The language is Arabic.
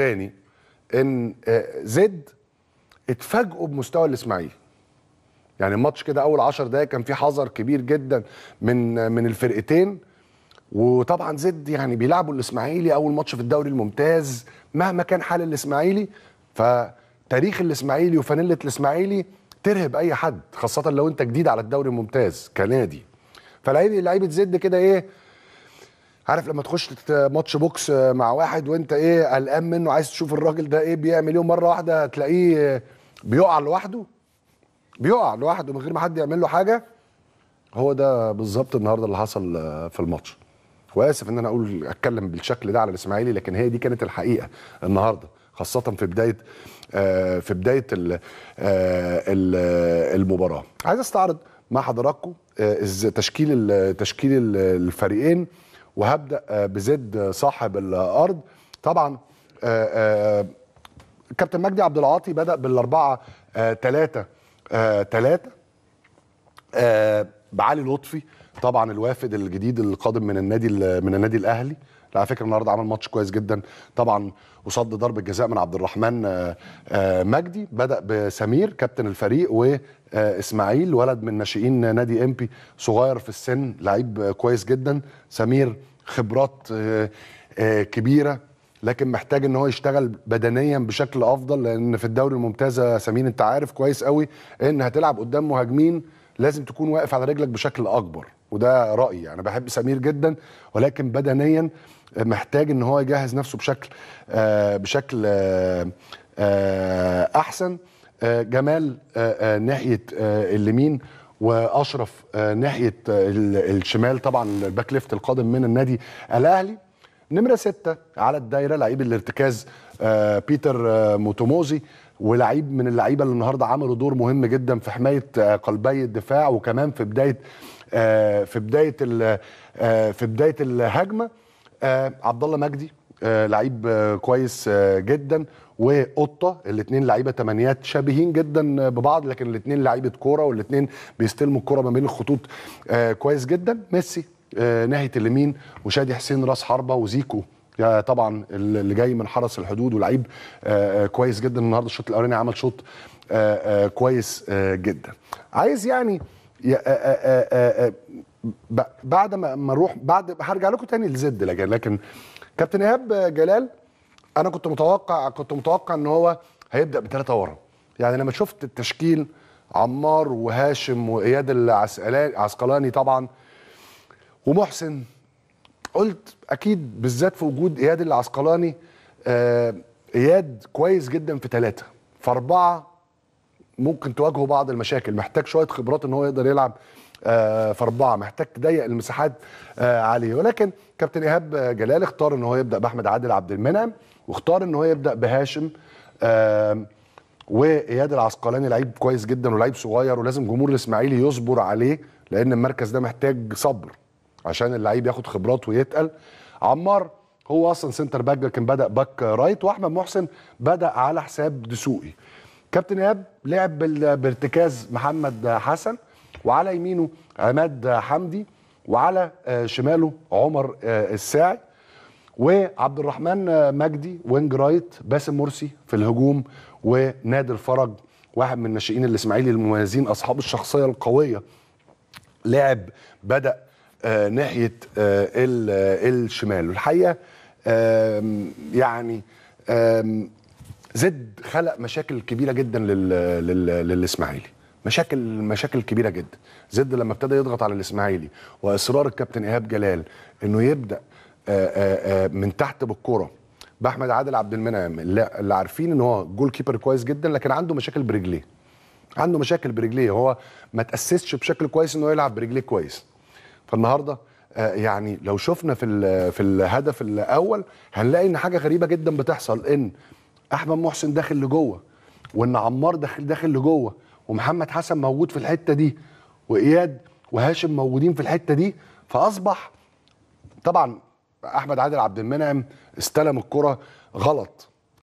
تاني ان آه، زد اتفاجئوا بمستوى الاسماعيلي يعني الماتش كده اول 10 دقايق كان في حذر كبير جدا من من الفرقتين وطبعا زد يعني بيلعبوا الاسماعيلي اول ماتش في الدوري الممتاز مهما كان حال الاسماعيلي فتاريخ الاسماعيلي وفانيله الاسماعيلي ترهب اي حد خاصه لو انت جديد على الدوري الممتاز كنادي فلعيبه لعيبه زد كده ايه عارف لما تخش ماتش بوكس آه، مع واحد وانت ايه قلقان منه عايز تشوف الراجل ده ايه بيعمل ايه مره واحده تلاقيه بيقع لوحده بيقع لوحده من غير ما حد يعمل له حاجه هو ده بالظبط النهارده اللي حصل آه، في الماتش واسف ان انا اقول اتكلم بالشكل ده على الاسماعيلي لكن هي دي كانت الحقيقه النهارده خاصه في بدايه آه في بدايه آه، المباراه عايز استعرض مع حضراتكم آه تشكيل تشكيل الفريقين وهبدا آه، بزد صاحب الارض طبعا آه، آه، كابتن مجدي عبد العاطي بدا بالاربعه ثلاثه ثلاثه بعلي لطفي طبعا الوافد الجديد القادم من النادي من النادي الاهلي على فكره النهارده عمل ماتش كويس جدا طبعا وصد ضربه جزاء من عبد الرحمن مجدي بدا بسمير كابتن الفريق واسماعيل ولد من ناشئين نادي امبي صغير في السن لعيب كويس جدا سمير خبرات آه، آه، كبيره لكن محتاج ان هو يشتغل بدنيا بشكل افضل لان في الدوري الممتاز يا سمين انت عارف كويس قوي ان هتلعب قدام مهاجمين لازم تكون واقف على رجلك بشكل اكبر وده رايي انا بحب سمير جدا ولكن بدنيا محتاج ان هو يجهز نفسه بشكل آه، بشكل احسن جمال ناحيه اليمين واشرف آه، ناحيه آه، الشمال طبعا الباك ليفت القادم من النادي الاهلي نمره ستة على الدايره لعيب الارتكاز آه، بيتر موتوموزي ولعيب من اللعيبه اللي النهارده عملوا دور مهم جدا في حمايه قلبي الدفاع وكمان في بدايه في بدايه في بدايه الهجمه عبد الله مجدي آه، لعيب آه، كويس آه، جدا وقطه الاثنين لعيبه تمانيات شبيهين جدا ببعض لكن الاثنين لعيبه كوره والاثنين بيستلموا الكوره ما بين الخطوط كويس جدا ميسي ناحيه اليمين وشادي حسين راس حربه وزيكو طبعا اللي جاي من حرس الحدود ولعيب كويس جدا النهارده الشوط الاولاني عمل شوط كويس جدا عايز يعني بعد ما اروح بعد هرجع لكم تاني لزد لكن لكن كابتن ايهاب جلال انا كنت متوقع كنت متوقع ان هو هيبدا بثلاثه ورا يعني لما شفت التشكيل عمار وهاشم واياد العسقلاني طبعا ومحسن قلت اكيد بالذات في وجود اياد العسقلاني آه، اياد كويس جدا في ثلاثه في اربعه ممكن تواجهوا بعض المشاكل محتاج شويه خبرات ان هو يقدر يلعب آه، في اربعه محتاج تضيق المساحات آه، عليه ولكن كابتن ايهاب جلال اختار ان هو يبدا باحمد عادل عبد المنعم واختار ان هو يبدا بهاشم آه، واياد العسقلاني لعيب كويس جدا ولعيب صغير ولازم جمهور الاسماعيلي يصبر عليه لان المركز ده محتاج صبر عشان اللعيب ياخد خبرات ويتقل عمار هو اصلا سنتر باك لكن بدا باك رايت واحمد محسن بدا على حساب دسوقي كابتن ايهاب لعب بارتكاز محمد حسن وعلى يمينه عماد حمدي وعلى آه، شماله عمر آه، الساعي وعبد الرحمن آه، مجدي وينج رايت باسم مرسي في الهجوم ونادر فرج واحد من ناشئين الاسماعيلي المميزين اصحاب الشخصيه القويه لعب بدا ناحيه الشمال الحقيقه يعني زد خلق مشاكل كبيره جدا للاسماعيلي مشاكل مشاكل كبيره جدا زد لما ابتدى يضغط على الاسماعيلي واصرار الكابتن ايهاب جلال انه يبدا آآ آآ من تحت بالكوره باحمد عادل عبد المنعم اللي عارفين ان هو جول كيبر كويس جدا لكن عنده مشاكل برجليه عنده مشاكل برجليه هو ما تاسسش بشكل كويس انه يلعب برجليه كويس فالنهارده يعني لو شفنا في في الهدف الاول هنلاقي ان حاجه غريبه جدا بتحصل ان احمد محسن داخل لجوه وان عمار داخل داخل لجوه ومحمد حسن موجود في الحته دي واياد وهاشم موجودين في الحته دي فاصبح طبعا احمد عادل عبد المنعم استلم الكره غلط